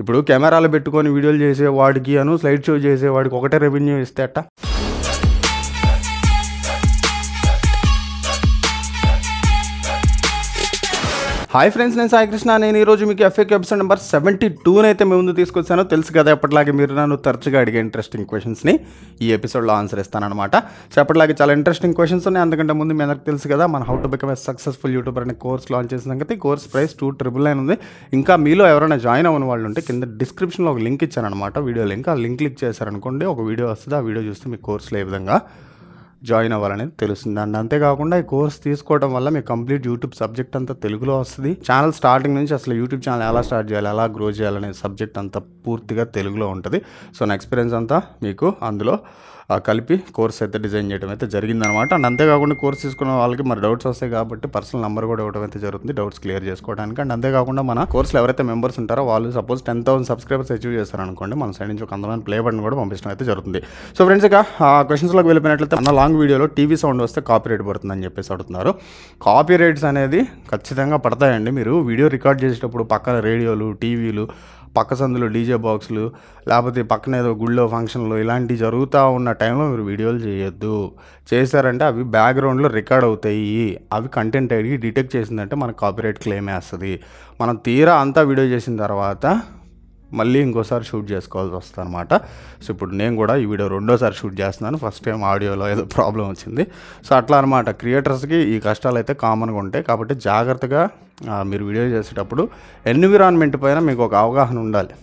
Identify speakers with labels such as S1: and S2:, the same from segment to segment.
S1: ఇప్పుడు కెమెరాలు పెట్టుకొని వీడియోలు చేసే వాడికి అను స్లైడ్ షో వాడికి ఒకటే రెవెన్యూ ఇస్తే అట్ట హాయ్ ఫ్రెండ్స్ నేను సాయికృష్ణ నేను ఈరోజు మీకు ఎఫ్ఏక్ ఎపిసోడ్ నెంబర్ సెవెంటీ టూని అయితే మీ ముందు తీసుకొచ్చాను తెలుసు కదా ఎప్పటిలాగే మీరు నన్ను తరచుగా అడిగే ఇంట్రెస్టింగ్ క్వశ్చన్స్ని ఈ ఎపిసోడ్లో ఆన్సర్ ఇస్తానమాట సో ఎప్పటిలాగే చాలా ఇంట్రెస్టింగ్ క్వశ్చన్స్ ఉన్నాయి అందుకంటే ముందు మీ అందరికి తెలుసు కదా మన how to become a successful YouTuber అనే కోర్స్ లాంచ్ చేసిన సంగతి course price two triple nine ఉంది ఇంకా మీలో ఎవరైనా జాయిన్ అవ్వని వాళ్ళు ఉంటే కింద డిస్క్రిప్షన్లో ఒక లింక్ ఇచ్చానమాట వీడియో లింక్ ఆ లింక్ క్లిక్ చేశారనుకోండి ఒక వీడియో వస్తుంది ఆ వీడియో చూస్తే మీ కోర్సులో ఏ విధంగా జాయిన్ అవ్వాలనేది తెలుస్తుంది అండ్ అంతేకాకుండా ఈ కోర్స్ తీసుకోవడం వల్ల మీకు కంప్లీట్ యూట్యూబ్ సబ్జెక్ట్ అంతా తెలుగులో వస్తుంది ఛానల్ స్టార్టింగ్ నుంచి అసలు యూట్యూబ్ ఛానల్ ఎలా స్టార్ట్ చేయాలి ఎలా గ్రో చేయాలనే సబ్జెక్ట్ అంతా పూర్తిగా తెలుగులో ఉంటుంది సో నా ఎక్స్పీరియన్స్ అంతా మీకు అందులో కలిపి కోర్స్ అయితే డిజైన్ చేయడం అయితే జరిగిందనమాట అండ్ అంతేకాకుండా కోర్స్ తీసుకున్న వాళ్ళకి మరి డౌట్స్ వస్తాయి కాబట్టి పర్సనల్ నెంబర్ కూడా ఇవ్వడం అయితే జరుగుతుంది డౌట్స్ క్లియర్ చేసుకోవడానికి అండ్ అంతేకాకుండా మన కోర్సులు ఎవరైతే మెంబర్స్ ఉంటారో వాళ్ళు suppose ten thousand subscribers achieve చేస్తారనుకోండి మన సైడ్ నుంచి ఒక అందమైన ప్లే బటన్ కూడా పంపించడం అయితే జరుగుతుంది సో ఫ్రెండ్స్ ఇక క్వశ్చన్స్లోకి వెళ్ళిపోయినట్లయితే మన లాంగ్ లాంగ్ వీడియోలో టీవీ సౌండ్ వస్తే కాపీరైట్ పడుతుందని చెప్పేసి అడుగుతున్నారు కాపీరైట్స్ అనేది ఖచ్చితంగా పడతాయండి మీరు వీడియో రికార్డ్ చేసేటప్పుడు పక్కన రేడియోలు టీవీలు పక్క సందులు డీజే బాక్సులు లేకపోతే పక్కన ఏదో గుళ్ళో ఫంక్షన్లు ఇలాంటివి జరుగుతూ ఉన్న టైంలో మీరు వీడియోలు చేయొద్దు చేశారంటే అవి బ్యాక్గ్రౌండ్లో రికార్డ్ అవుతాయి అవి కంటెంట్ ఐడి డిటెక్ట్ చేసిందంటే మనకు కాపీరైట్ క్లెయిమ్ వేస్తుంది మనం తీరా అంతా వీడియో చేసిన తర్వాత మళ్ళీ ఇంకోసారి షూట్ చేసుకోవాల్సి వస్తుంది అనమాట సో ఇప్పుడు నేను కూడా ఈ వీడియో రెండోసారి షూట్ చేస్తున్నాను ఫస్ట్ టైం ఆడియోలో ఏదో ప్రాబ్లం వచ్చింది సో అట్లా అనమాట క్రియేటర్స్కి ఈ కష్టాలు అయితే కామన్గా ఉంటాయి కాబట్టి జాగ్రత్తగా మీరు వీడియో చేసేటప్పుడు ఎన్విరాన్మెంట్ పైన మీకు ఒక అవగాహన ఉండాలి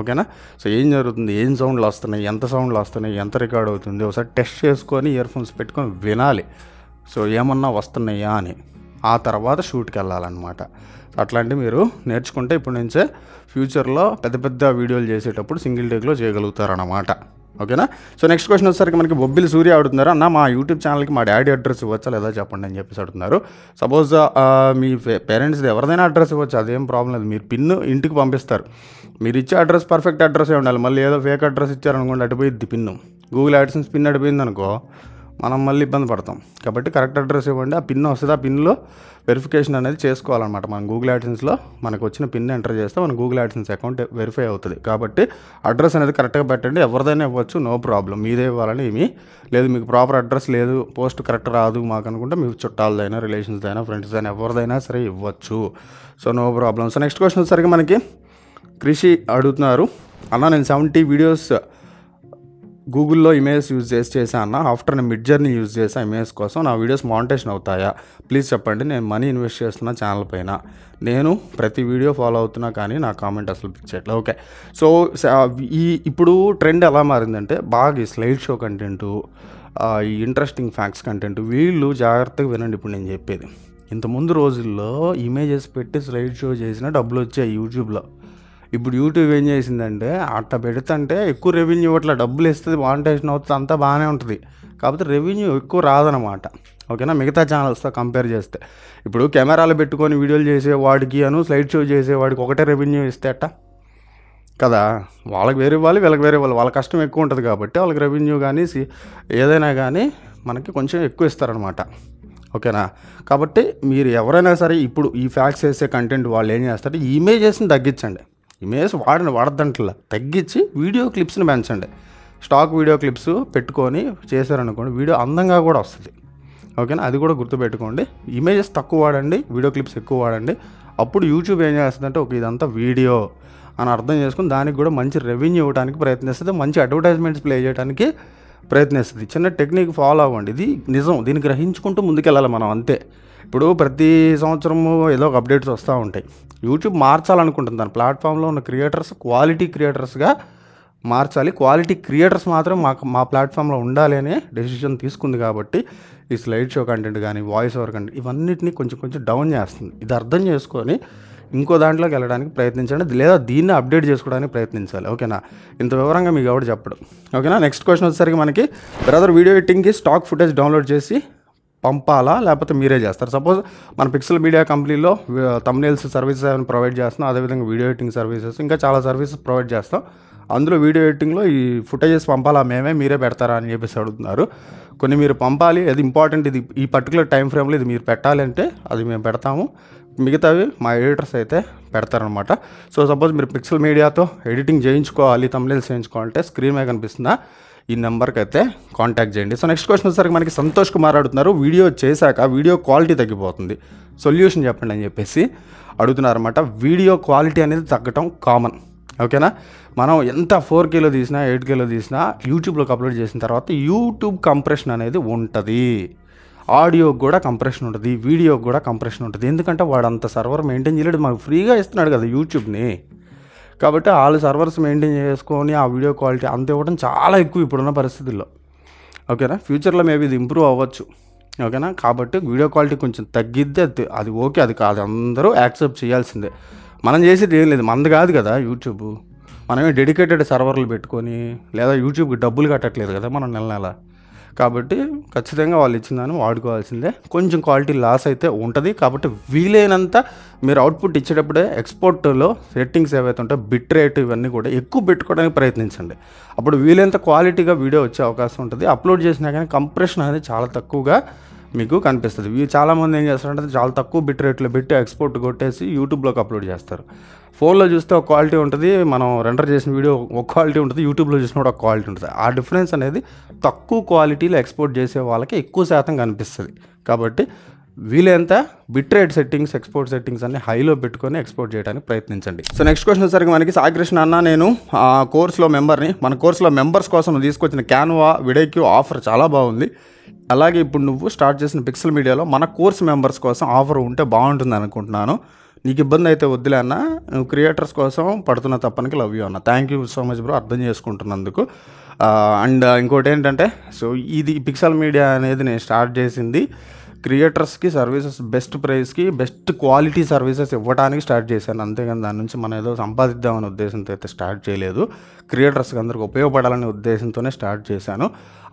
S1: ఓకేనా సో ఏం జరుగుతుంది ఏం సౌండ్లు వస్తున్నాయి ఎంత సౌండ్లు వస్తున్నాయి ఎంత రికార్డ్ అవుతుంది ఒకసారి టెస్ట్ చేసుకొని ఇయర్ ఫోన్స్ పెట్టుకొని వినాలి సో ఏమన్నా వస్తున్నాయా అని ఆ తర్వాత షూట్కి వెళ్ళాలన్నమాట అట్లాంటివి మీరు నేర్చుకుంటే ఇప్పటి నుంచే ఫ్యూచర్లో పెద్ద పెద్ద వీడియోలు చేసేటప్పుడు సింగిల్ టేక్లో చేయగలుగుతారన్నమాట ఓకేనా సో నెక్స్ట్ క్వశ్చన్ వచ్చేసరికి మనకి బొబ్బిలి సూర్య ఆడుతున్నారు అన్న మా యూట్యూబ్ ఛానల్కి మా డాడీ అడ్రస్ ఇవ్వచ్చా లేదా చెప్పండి అని చెప్పేసి అడుగుతున్నారు సపోజ్ మీ పేరెంట్స్ ఎవరిదైనా అడ్రస్ ఇవ్వచ్చు అదేం ప్రాబ్లం లేదు మీరు పిన్ ఇంటికి పంపిస్తారు మీరు ఇచ్చే అడ్రస్ పర్ఫెక్ట్ అడ్రస్ ఉండాలి మళ్ళీ ఏదో ఫేక్ అడ్రస్ ఇచ్చారనుకోండి అటుపోయిద్ది పిన్ను గూగుల్ యాడ్సన్స్ పిన్ అడిపోయింది అనుకో మనం మళ్ళీ ఇబ్బంది పడతాం కాబట్టి కరెక్ట్ అడ్రస్ ఇవ్వండి ఆ పిన్ వస్తుంది ఆ పిన్లో వెరిఫికేషన్ అనేది చేసుకోవాలన్నమాట మనం గూగుల్ యాడ్సెన్స్లో మనకు వచ్చిన పిన్ ఎంటర్ చేస్తే మన గూగుల్ యాడ్సెన్స్ అకౌంట్ వెరిఫై అవుతుంది కాబట్టి అడ్రస్ అనేది కరెక్ట్గా పెట్టండి ఎవరిదైనా ఇవ్వచ్చు నో ప్రాబ్లం మీదే ఇవ్వాలని ఏమీ లేదు మీకు ప్రాపర్ అడ్రస్ లేదు పోస్ట్ కరెక్ట్ రాదు మాకు అనుకుంటే మీకు చుట్టాలదైనా రిలేషన్స్దైనా ఫ్రెండ్స్దైనా ఎవరిదైనా సరే ఇవ్వచ్చు so no problem so next question వచ్చేసరికి మనకి కృషి అడుగుతున్నారు అన్న నేను సెవెంటీ వీడియోస్ గూగుల్లో ఇమేజెస్ యూజ్ చేసి చేశాను ఆఫ్టర్ నేను మిడ్ జర్నీ యూజ్ చేసా ఇమేజెస్ కోసం నా వీడియోస్ మానిటేషన్ అవుతాయా ప్లీజ్ చెప్పండి నేను మనీ ఇన్వెస్ట్ చేస్తున్న ఛానల్ పైన నేను ప్రతి వీడియో ఫాలో అవుతున్నా కానీ నా కామెంట్ అసలు పిచ్చేట్లు ఓకే సో ఈ ఇప్పుడు ట్రెండ్ ఎలా మారిందంటే బాగా ఈ స్లైడ్ షో కంటెంట్ ఈ ఇంట్రెస్టింగ్ ఫ్యాక్ట్స్ కంటెంట్ వీళ్ళు జాగ్రత్తగా వినండి ఇప్పుడు నేను చెప్పేది ఇంత ముందు రోజుల్లో ఇమేజెస్ పెట్టి స్లైడ్ షో చేసిన డబ్బులు వచ్చాయి యూట్యూబ్లో ఇప్పుడు యూట్యూబ్ ఏం చేసిందంటే అట్ట పెడుతుంటే ఎక్కువ రెవెన్యూ అట్లా డబ్బులు ఇస్తుంది మానిటేషన్ అవుతుంది అంతా బాగానే ఉంటుంది కాకపోతే రెవెన్యూ ఎక్కువ రాదనమాట ఓకేనా మిగతా ఛానల్స్తో కంపేర్ చేస్తే ఇప్పుడు కెమెరాలు పెట్టుకొని వీడియోలు చేసేవాడికి అను స్లైడ్ షో చేసేవాడికి ఒకటే రెవెన్యూ ఇస్తే అట్ట కదా వాళ్ళకి వేరే ఇవ్వాలి వీళ్ళకి వేరే ఇవ్వాలి వాళ్ళ కష్టం ఎక్కువ ఉంటుంది కాబట్టి వాళ్ళకి రెవెన్యూ కానీ ఏదైనా కానీ మనకి కొంచెం ఎక్కువ ఇస్తారనమాట ఓకేనా కాబట్టి మీరు ఎవరైనా సరే ఇప్పుడు ఈ ఫ్యాక్స్ చేసే కంటెంట్ వాళ్ళు ఏం చేస్తారంటే ఇమేజెస్ని తగ్గించండి ఇమేజ్ వాడిన వాడద్దంట్లా తగ్గించి వీడియో క్లిప్స్ని పెంచండి స్టాక్ వీడియో క్లిప్స్ పెట్టుకొని చేశారనుకోండి వీడియో అందంగా కూడా వస్తుంది ఓకేనా అది కూడా గుర్తుపెట్టుకోండి ఇమేజెస్ తక్కువ వాడండి వీడియో క్లిప్స్ ఎక్కువ వాడండి అప్పుడు యూట్యూబ్ ఏం చేస్తుందంటే ఒక ఇదంతా వీడియో అని అర్థం చేసుకుని దానికి కూడా మంచి రెవెన్యూ ఇవ్వడానికి ప్రయత్నిస్తుంది మంచి అడ్వర్టైజ్మెంట్స్ ప్లే చేయడానికి ప్రయత్నిస్తుంది చిన్న టెక్నిక్ ఫాలో అవ్వండి ఇది నిజం దీన్ని గ్రహించుకుంటూ ముందుకెళ్ళాలి మనం అంతే ఇప్పుడు ప్రతి సంవత్సరము ఏదో ఒక అప్డేట్స్ వస్తూ ఉంటాయి యూట్యూబ్ మార్చాలనుకుంటుంది దాని ప్లాట్ఫామ్లో ఉన్న క్రియేటర్స్ క్వాలిటీ క్రియేటర్స్గా మార్చాలి క్వాలిటీ క్రియేటర్స్ మాత్రం మాకు మా ప్లాట్ఫామ్లో ఉండాలి అనే డెసిషన్ తీసుకుంది కాబట్టి ఈ స్లైడ్ షో కంటెంట్ కానీ వాయిస్ ఓవర్ కంటెంట్ ఇవన్నిటినీ కొంచెం కొంచెం డౌన్ చేస్తుంది ఇది అర్థం చేసుకొని ఇంకో దాంట్లోకి వెళ్ళడానికి ప్రయత్నించండి లేదా దీన్ని అప్డేట్ చేసుకోవడానికి ప్రయత్నించాలి ఓకేనా ఇంత వివరంగా మీకు ఎవరు చెప్పడు ఓకేనా నెక్స్ట్ క్వశ్చన్ వచ్చేసరికి మనకి బ్రదర్ వీడియో ఎడిటింగ్కి స్టాక్ ఫుటేజ్ డౌన్లోడ్ చేసి పంపాలా లేకపోతే మీరే చేస్తారు సపోజ్ మన పిక్సెల్ మీడియా కంపెనీలో తమ్నేల్స్ సర్వీసెస్ ఏమైనా ప్రొవైడ్ చేస్తున్నాం అదేవిధంగా వీడియో ఎడిటింగ్ సర్వీసెస్ ఇంకా చాలా సర్వీసెస్ ప్రొవైడ్ చేస్తాం అందులో వీడియో ఎడిటింగ్లో ఈ ఫుటేజెస్ పంపాలా మేమే మీరే పెడతారా అని చెప్పేసి అడుగుతున్నారు కొన్ని మీరు పంపాలి అది ఇంపార్టెంట్ ఇది ఈ పర్టికులర్ టైం ఫ్రేమ్లో ఇది మీరు పెట్టాలంటే అది మేము పెడతాము మిగతావి మా ఎడిటర్స్ అయితే పెడతారనమాట సో సపోజ్ మీరు పిక్సెల్ మీడియాతో ఎడిటింగ్ చేయించుకోవాలి తమిళస్ చేయించుకోవాలంటే స్క్రీన్ మీద కనిపిస్తుందా ఈ నెంబర్కి అయితే కాంటాక్ట్ చేయండి సో నెక్స్ట్ క్వశ్చన్ వచ్చేసరికి మనకి సంతోష్ కుమార్ అడుగుతున్నారు వీడియో చేశాక వీడియో క్వాలిటీ తగ్గిపోతుంది సొల్యూషన్ చెప్పండి అని చెప్పేసి అడుగుతున్నారనమాట వీడియో క్వాలిటీ అనేది తగ్గటం కామన్ ఓకేనా మనం ఎంత ఫోర్ కేలో తీసినా ఎయిట్ కేలో తీసినా యూట్యూబ్లోకి అప్లోడ్ చేసిన తర్వాత యూట్యూబ్ కంప్రెషన్ అనేది ఉంటుంది ఆడియో కూడా కంప్రెషన్ ఉంటుంది వీడియోకి కూడా కంప్రెషన్ ఉంటుంది ఎందుకంటే వాడు అంత సర్వర్ మెయింటైన్ చేయలేడు మనకు ఫ్రీగా ఇస్తున్నాడు కదా యూట్యూబ్ని కాబట్టి వాళ్ళు సర్వర్స్ మెయింటైన్ చేసుకొని ఆ వీడియో క్వాలిటీ అంత ఇవ్వడం చాలా ఎక్కువ ఇప్పుడున్న పరిస్థితుల్లో ఓకేనా ఫ్యూచర్లో మేబీ ఇది ఇంప్రూవ్ అవ్వచ్చు ఓకేనా కాబట్టి వీడియో క్వాలిటీ కొంచెం తగ్గిద్ది అది అది ఓకే అది కాదు అందరూ యాక్సెప్ట్ చేయాల్సిందే మనం చేసేది ఏం లేదు మంద కాదు కదా యూట్యూబ్ మనమే డెడికేటెడ్ సర్వర్లు పెట్టుకొని లేదా యూట్యూబ్కి డబ్బులు కట్టట్లేదు కదా మనం నెల నెల కాబట్టి ఖచ్చితంగా వాళ్ళు ఇచ్చిన దాన్ని వాడుకోవాల్సిందే కొంచెం క్వాలిటీ లాస్ అయితే ఉంటుంది కాబట్టి వీలైనంత మీరు అవుట్పుట్ ఇచ్చేటప్పుడే ఎక్స్పోర్ట్లో సెట్టింగ్స్ ఏవైతే ఉంటాయో బిట్ రేట్ ఇవన్నీ కూడా ఎక్కువ పెట్టుకోవడానికి ప్రయత్నించండి అప్పుడు వీలైనంత క్వాలిటీగా వీడియో వచ్చే అవకాశం ఉంటుంది అప్లోడ్ చేసినా కానీ కంప్రెషన్ అనేది చాలా తక్కువగా మీకు కనిపిస్తుంది ఇవి చాలామంది ఏం చేస్తారంటే చాలా తక్కువ బిట్ రేట్లో పెట్టి ఎక్స్పోర్ట్ కొట్టేసి యూట్యూబ్లోకి అప్లోడ్ చేస్తారు ఫోన్లో చూస్తే ఒక క్వాలిటీ ఉంటుంది మనం రెండర్ చేసిన వీడియో ఒక క్వాలిటీ ఉంటుంది యూట్యూబ్లో చూసిన కూడా ఒక క్వాలిటీ ఉంటుంది ఆ డిఫరెన్స్ అనేది తక్కువ క్వాలిటీలో ఎక్స్పోర్ట్ చేసే వాళ్ళకి ఎక్కువ శాతం కనిపిస్తుంది కాబట్టి వీలైనంత బిట్రేట్ సెట్టింగ్స్ ఎక్స్పోర్ట్ సెట్టింగ్స్ అన్ని హైలో పెట్టుకొని ఎక్స్పోర్ట్ చేయడానికి ప్రయత్నించండి సో నెక్స్ట్ క్వశ్చన్ వచ్చేసరికి మనకి సాయికృష్ణ అన్న నేను కోర్స్లో మెంబర్ని మన కోర్సులో మెంబర్స్ కోసం తీసుకొచ్చిన క్యాన్వా విడేక్యూ ఆఫర్ చాలా బాగుంది అలాగే ఇప్పుడు నువ్వు స్టార్ట్ చేసిన పిక్సెల్ మీడియాలో మన కోర్స్ మెంబర్స్ కోసం ఆఫర్ ఉంటే బాగుంటుంది అనుకుంటున్నాను నీకు ఇబ్బంది అయితే వద్దులే అన్న నువ్వు క్రియేటర్స్ కోసం పడుతున్న తప్పనికి లవ్ యూ అన్న thank you so much bro అర్థం చేసుకుంటున్నందుకు అండ్ ఇంకోటి ఏంటంటే సో ఇది పిక్సల్ మీడియా అనేది నేను స్టార్ట్ చేసింది క్రియేటర్స్కి సర్వీసెస్ బెస్ట్ ప్రైస్కి బెస్ట్ క్వాలిటీ సర్వీసెస్ ఇవ్వడానికి స్టార్ట్ చేశాను అంతేగాని దాని నుంచి మనం ఏదో సంపాదిద్దామనే ఉద్దేశంతో అయితే స్టార్ట్ చేయలేదు క్రియేటర్స్కి అందరికి ఉపయోగపడాలనే ఉద్దేశంతోనే స్టార్ట్ చేశాను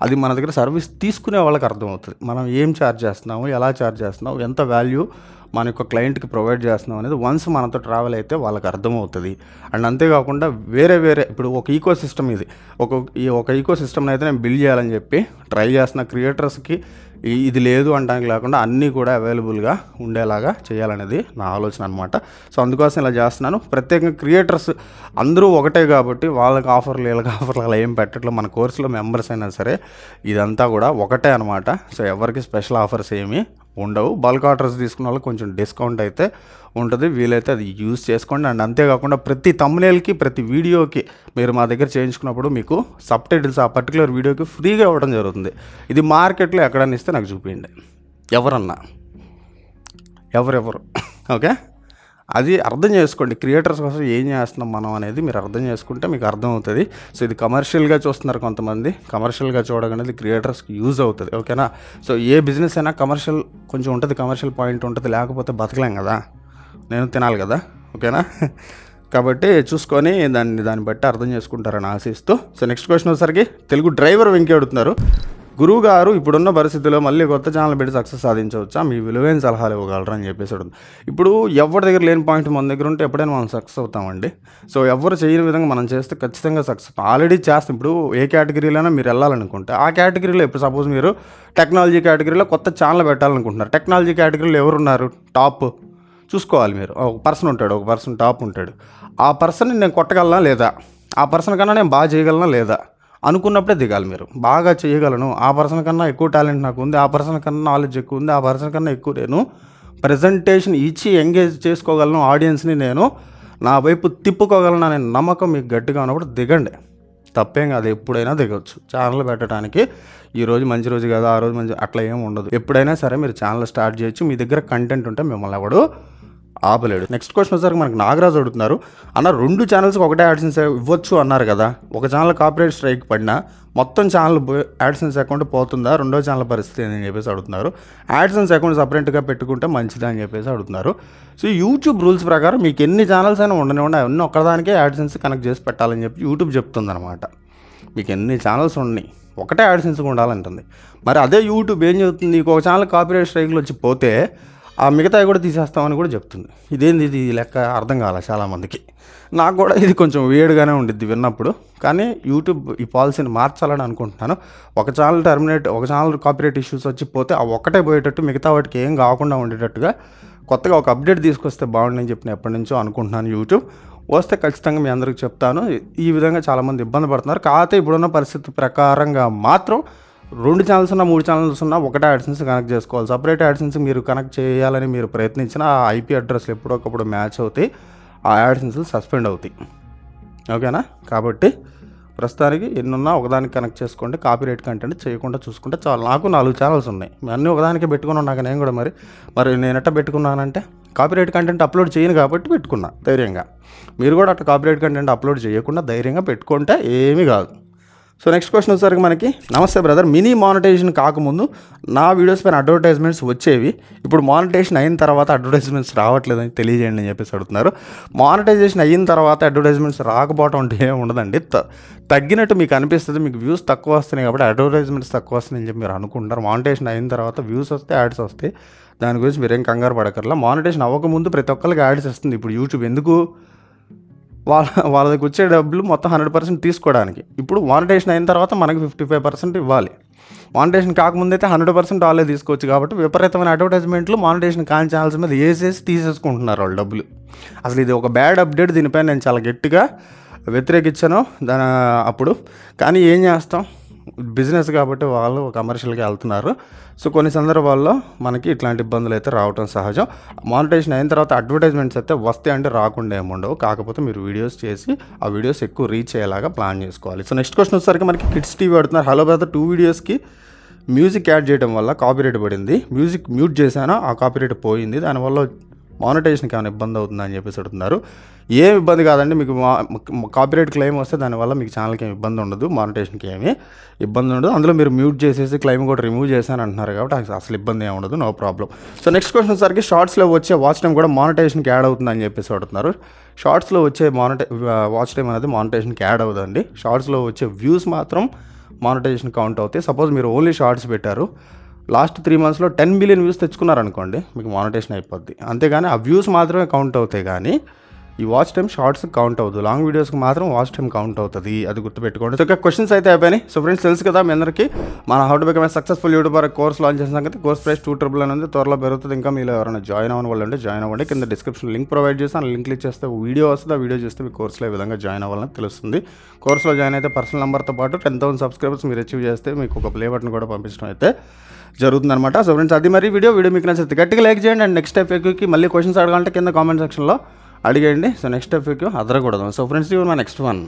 S1: అది మన దగ్గర సర్వీస్ తీసుకునే వాళ్ళకి అర్థమవుతుంది మనం ఏం ఛార్జ్ చేస్తున్నాము ఎలా ఛార్జ్ చేస్తున్నాము ఎంత వాల్యూ మన యొక్క క్లయింట్కి ప్రొవైడ్ చేస్తున్నాం అనేది వన్స్ మనతో ట్రావెల్ అయితే వాళ్ళకి అర్థమవుతుంది అండ్ అంతేకాకుండా వేరే వేరే ఇప్పుడు ఒక ఈకో సిస్టమ్ ఇది ఒక ఈ ఒక ఈకో సిస్టమ్ని అయితే నేను బిల్డ్ చేయాలని చెప్పి ట్రై చేస్తున్న క్రియేటర్స్కి ఇది లేదు అనడానికి లేకుండా అన్నీ కూడా అవైలబుల్గా ఉండేలాగా చేయాలనేది నా ఆలోచన అనమాట సో అందుకోసం ఇలా చేస్తున్నాను ప్రత్యేకంగా క్రియేటర్స్ అందరూ ఒకటే కాబట్టి వాళ్ళకి ఆఫర్లు వీళ్ళకి ఆఫర్లు అలా ఏం పెట్టట్లో మన కోర్సులో మెంబర్స్ అయినా సరే ఇదంతా కూడా ఒకటే అనమాట సో ఎవరికి స్పెషల్ ఆఫర్స్ ఏమీ ఉండవు బల్క్ ఆర్డర్స్ తీసుకున్న వాళ్ళకి కొంచెం డిస్కౌంట్ అయితే ఉంటుంది వీలైతే అది యూజ్ చేసుకోండి అండ్ అంతేకాకుండా ప్రతి తమ్నేల్కి ప్రతి వీడియోకి మీరు మా దగ్గర చేయించుకున్నప్పుడు మీకు సబ్ టైటిల్స్ ఆ పర్టికులర్ వీడియోకి ఫ్రీగా ఇవ్వడం జరుగుతుంది ఇది మార్కెట్లో ఎక్కడన్నా ఇస్తే నాకు చూపించండి ఎవరన్నా ఎవరెవరు ఓకే అది అర్థం చేసుకోండి క్రియేటర్స్ కోసం ఏం చేస్తున్నాం మనం అనేది మీరు అర్థం చేసుకుంటే మీకు అర్థం అవుతుంది సో ఇది కమర్షియల్గా చూస్తున్నారు కొంతమంది కమర్షియల్గా చూడగానే క్రియేటర్స్కి యూజ్ అవుతుంది ఓకేనా సో ఏ బిజినెస్ అయినా కమర్షియల్ కొంచెం ఉంటుంది కమర్షియల్ పాయింట్ ఉంటుంది లేకపోతే బతకలేం కదా నేను తినాలి కదా ఓకేనా కాబట్టి చూసుకొని దాన్ని దాన్ని బట్టి అర్థం చేసుకుంటారని ఆశిస్తూ సో నెక్స్ట్ క్వశ్చన్ వచ్చేసరికి తెలుగు డ్రైవర్ వెంకీ అడుగుతున్నారు గురువుగారు ఇప్పుడున్న పరిస్థితిలో మళ్ళీ కొత్త ఛానల్ పెట్టి సక్సెస్ సాధించవచ్చా మీ విలువైన సలహాలు ఇవ్వగలరా అని చెప్పేసి ఇప్పుడు ఎవరి దగ్గర లేని పాయింట్ మన దగ్గర ఉంటే ఎప్పుడైనా మనం సక్సెస్ అవుతామండి సో ఎవరు చేయని విధంగా మనం చేస్తే ఖచ్చితంగా సక్సెస్ ఆల్రెడీ చేస్తాం ఇప్పుడు ఏ కేటగిరీలోనే మీరు వెళ్ళాలనుకుంటే ఆ కేటగిరీలో ఇప్పుడు సపోజ్ మీరు టెక్నాలజీ కేటగిరీలో కొత్త ఛానల్ పెట్టాలనుకుంటున్నారు టెక్నాలజీ కేటగిరీలో ఎవరు ఉన్నారు టాప్ చూసుకోవాలి మీరు ఒక పర్సన్ ఉంటాడు ఒక పర్సన్ టాప్ ఉంటాడు ఆ పర్సన్ నేను కొట్టగలనా లేదా ఆ పర్సన్ కన్నా నేను బాగా చేయగలనా లేదా అనుకున్నప్పుడే దిగాలి మీరు బాగా చేయగలను ఆ పర్సన్ కన్నా ఎక్కువ టాలెంట్ నాకు ఉంది ఆ పర్సన్ కన్నా నాలెడ్జ్ ఎక్కువ ఉంది ఆ పర్సన్ కన్నా ఎక్కువ నేను ప్రజెంటేషన్ ఇచ్చి ఎంగేజ్ చేసుకోగలను ఆడియన్స్ని నేను నా వైపు తిప్పుకోగలను అనే నమ్మకం మీకు గట్టిగా ఉన్నప్పుడు దిగండి తప్పేం కాదు ఎప్పుడైనా దిగవచ్చు ఛానల్ పెట్టడానికి ఈ రోజు మంచి రోజు కదా ఆ రోజు మంచి అట్లా ఏం ఉండదు ఎప్పుడైనా సరే మీరు ఛానల్ స్టార్ట్ చేయొచ్చు మీ దగ్గర కంటెంట్ ఉంటే మిమ్మల్ని ఎవడు ఆపలేడు నెక్స్ట్ క్వశ్చన్ వచ్చేసరికి మనకు నాగరాజు అడుగుతున్నారు అన్న రెండు ఛానల్స్కి ఒకటే యాడ్సెన్స్ ఇవ్వచ్చు అన్నారు కదా ఒక ఛానల్ కాపీరేట్ స్ట్రైక్ పడినా మొత్తం ఛానల్ యాడ్సెన్స్ అకౌంట్ పోతుందా రెండో ఛానల్ పరిస్థితి అని చెప్పేసి అడుగుతున్నారు యాడ్సెన్స్ అకౌంట్ సపరేట్గా పెట్టుకుంటే మంచిదా అని చెప్పేసి అడుగుతున్నారు సో యూట్యూబ్ రూల్స్ ప్రకారం మీకు ఎన్ని ఛానల్స్ అయినా ఉండనివ్వండి అవన్నీ ఒక్కదానికే యాడ్సెన్స్ కనెక్ట్ చేసి పెట్టాలని చెప్పి యూట్యూబ్ చెప్తుందనమాట మీకు ఎన్ని ఛానల్స్ ఉన్నాయి ఒకటే యాడ్సెన్స్ ఉండాలంటుంది మరి అదే యూట్యూబ్ ఏం చెబుతుంది నీకు ఒక ఛానల్ కాపీరేట్ స్ట్రైక్లు వచ్చి పోతే ఆ మిగతాయి కూడా తీసేస్తామని కూడా చెప్తుంది ఇదేంది ఇది లెక్క అర్థం కాల చాలామందికి నాకు కూడా ఇది కొంచెం వేడిగానే ఉండిద్ది విన్నప్పుడు కానీ యూట్యూబ్ ఈ పాలసీని మార్చాలని అనుకుంటున్నాను ఒక ఛానల్ టర్మినేట్ ఒక ఛానల్ కాపీరేట్ ఇష్యూస్ వచ్చి పోతే ఆ ఒక్కటే పోయేటట్టు మిగతా వాటికి ఏం కాకుండా ఉండేటట్టుగా కొత్తగా ఒక అప్డేట్ తీసుకొస్తే బాగుండని చెప్పిన ఎప్పటి నుంచో అనుకుంటున్నాను యూట్యూబ్ వస్తే ఖచ్చితంగా మీ అందరికి చెప్తాను ఈ విధంగా చాలామంది ఇబ్బంది పడుతున్నారు కాకపోతే ఇప్పుడున్న పరిస్థితి ప్రకారంగా మాత్రం రెండు ఛానల్స్ ఉన్నా మూడు ఛానల్స్ ఉన్నా ఒకటే యాడ్సెన్స్ కనెక్ట్ చేసుకోవాలి సపరేట్ యాడ్సెన్స్ మీరు కనెక్ట్ చేయాలని మీరు ప్రయత్నించిన ఆ ఐపీ అడ్రస్లు ఎప్పుడొకప్పుడు మ్యాచ్ అవుతాయి ఆ యాడ్సెన్స్లు సస్పెండ్ అవుతాయి ఓకేనా కాబట్టి ప్రస్తుతానికి ఎన్నున్నా ఒకదానికి కనెక్ట్ చేసుకోండి కాపీ రేట్ కంటెంట్ చేయకుండా చూసుకుంటే చాలా నాకు నాలుగు ఛానల్స్ ఉన్నాయి అన్నీ ఒకదానికే పెట్టుకుని నాకు నేను కూడా మరి మరి నేను ఎట్ట పెట్టుకున్నానంటే కాపీరైట్ కంటెంట్ అప్లోడ్ చేయను కాబట్టి పెట్టుకున్నా ధైర్యంగా మీరు కూడా అట్లా కాపీరైట్ కంటెంట్ అప్లోడ్ చేయకుండా ధైర్యంగా పెట్టుకుంటే ఏమీ కాదు సో నెక్స్ట్ క్వశ్చన్ వచ్చేసరికి మనకి నమస్తే బ్రదర్ మినీ మానిటైజేషన్ కాకముందు నా వీడియోస్ పైన అడ్వర్టైజ్మెంట్స్ వచ్చేవి ఇప్పుడు మానిటైజేషన్ అయిన తర్వాత అడ్వర్టైజ్మెంట్స్ అని తెలియజేయండి అని చెప్పేసి అడుగుతున్నారు మానిటైజేషన్ అయిన తర్వాత అడ్వర్టైజ్మెంట్స్ రాకపోవటం అంటే ఏమి ఉండదండి తగ్గినట్టు మీకు అనిపిస్తుంది మీకు వ్యూస్ తక్కువ వస్తున్నాయి కాబట్టి అడ్వర్టైజ్మెంట్స్ తక్కువ వస్తున్నాయని చెప్పి మీరు అనుకుంటారు మానిటైజేషన్ అయిన తర్వాత వ్యూస్ వస్తే యాడ్స్ వస్తాయి దాని గురించి మీరేం కంగారు పడకర్లా మానిటైజేషన్ అవ్వకముందు ప్రతి ఒక్కరికి యాడ్స్ వస్తుంది ఇప్పుడు యూట్యూబ్ ఎందుకు వాళ్ళ వాళ్ళ దగ్గర వచ్చే డబ్బులు మొత్తం హండ్రెడ్ పర్సెంట్ తీసుకోవడానికి ఇప్పుడు వానిటేషన్ అయిన తర్వాత మనకి ఫిఫ్టీ ఫైవ్ పర్సెంట్ ఇవ్వాలి మానిటేషన్ కాకముందైతే హండ్రెడ్ పర్సెంట్ వాళ్ళే తీసుకోవచ్చు కాబట్టి విపరీతమైన అడ్వర్టైజ్మెంట్లు మానిటేషన్ కాని ఛానల్స్ మీద వేసేసి తీసేసుకుంటున్నారు వాళ్ళు డబ్బులు అసలు ఇది ఒక బ్యాడ్ అప్డేట్ దీనిపై నేను చాలా గట్టిగా వ్యతిరేకించాను దాని అప్పుడు కానీ ఏం చేస్తాం బిజినెస్ కాబట్టి వాళ్ళు కమర్షియల్గా వెళ్తున్నారు సో కొన్ని సందర్భాల్లో మనకి ఇట్లాంటి ఇబ్బందులు అయితే రావటం సహజం మానిటైజేషన్ అయిన తర్వాత అడ్వర్టైజ్మెంట్స్ అయితే వస్తే అంటే రాకుండా ఏముండవు కాకపోతే మీరు వీడియోస్ చేసి ఆ వీడియోస్ ఎక్కువ రీచ్ అయ్యేలాగా ప్లాన్ చేసుకోవాలి సో నెక్స్ట్ క్వశ్చన్ వచ్చేసరికి మనకి కిడ్స్ టీవీ పెడుతున్నారు హలో బ్రదర్ టూ వీడియోస్కి మ్యూజిక్ యాడ్ చేయడం వల్ల కాపీరేట్ పడింది మ్యూజిక్ మ్యూట్ చేశాను ఆ కాపీరేట్ పోయింది దానివల్ల మానిటైజేషన్కి ఏమైనా ఇబ్బంది అవుతుందని చెప్పేసి అడుగుతున్నారు ఏం ఇబ్బంది కాదండి మీకు కాపీరైట్ క్లెయిమ్ వస్తే దానివల్ల మీకు ఛానల్కి ఏమి ఇబ్బంది ఉండదు మానిటేషన్కి ఏమి ఇబ్బంది ఉండదు అందులో మీరు మ్యూట్ చేసేసి క్లెయిమ్ కూడా రిమూవ్ చేశాను అంటున్నారు కాబట్టి అసలు ఇబ్బంది ఏమి ఉండదు no problem so next question సరికి షార్ట్స్లో వచ్చే వాచ్ టైం కూడా మానిటేషన్కి యాడ్ అవుతుందని చెప్పేసి అడుగుతున్నారు షార్ట్స్లో వచ్చే మానిటే వాచ్ టైం అనేది మానిటేషన్కి యాడ్ అవుదండి షార్ట్స్లో వచ్చే వ్యూస్ మాత్రం మానిటైజేషన్ కౌంట్ అవుతాయి సపోజ్ మీరు ఓన్లీ షార్ట్స్ పెట్టారు లాస్ట్ త్రీ మంత్స్లో టెన్ మిలియన్ వ్యూస్ తెచ్చుకున్నారనుకోండి మీకు మానిటేషన్ అయిపోద్ది అంతేగాని ఆ వ్యూస్ మాత్రమే కౌంట్ అవుతాయి కానీ ఈ వాచ్ టైం షార్ట్స్ కౌంట్ అవుతుంది లాంగ్ వీడియోస్కి మాత్రం వాచ్ టైం కౌంట్ అవుతుంది అది గుర్తుపెట్టుకోండి సో క్వశ్చన్స్ అయితే అయిపోయినాయి సో ఫ్రెండ్స్ తెలుసు కదా మీ అందరికీ మన how to become successful YouTuber course launch చేసిన సంగతి కోర్స్ ప్రైస్ టూ ట్రిపుల్ అనేది త్వరలో పెరుగుతుంది ఇంకా మీరు ఎవరైనా జాయిన్ అవ్వని వాళ్ళు అంటే జాయిన్ అవ్వండి కింద డిస్క్రిప్షన్ లింక్ ప్రొవైడ్ చేస్తాను లింక్ క్లిక్ చేస్తే వీడియో వస్తుంది ఆ వీడియో చేస్తే మీ కోర్సులో ఈ విధంగా జాయిన్ అవ్వాలని తెలుస్తుంది కోర్సులో జాయిన్ అయితే పర్సనల్ నెంబర్తో పాటు టెన్ థౌసండ్ సబ్స్క్రైబర్స్ మీరు అచీవ్ చేస్తే మీకు ఒక ప్లే బటన్ కూడా పంపించడం అయితే అనమాట సో ఫ్రెండ్స్ అది మరి వీడియో వీడియో మీకు నచ్చితే గట్టిగా లైక్ చేయండి అండ్ నెక్స్ట్ ఎఫ్యూకి మళ్ళీ క్వశ్చన్స్ అడగాలంటే కింద కామెంట్ సెక్షన్లో అడిగేయండి సో నెక్స్ట్ ఎఫ్యూకి అదరకూడదు సో ఫ్రెండ్స్ ఇవ్వ మా నెక్స్ట్ వన్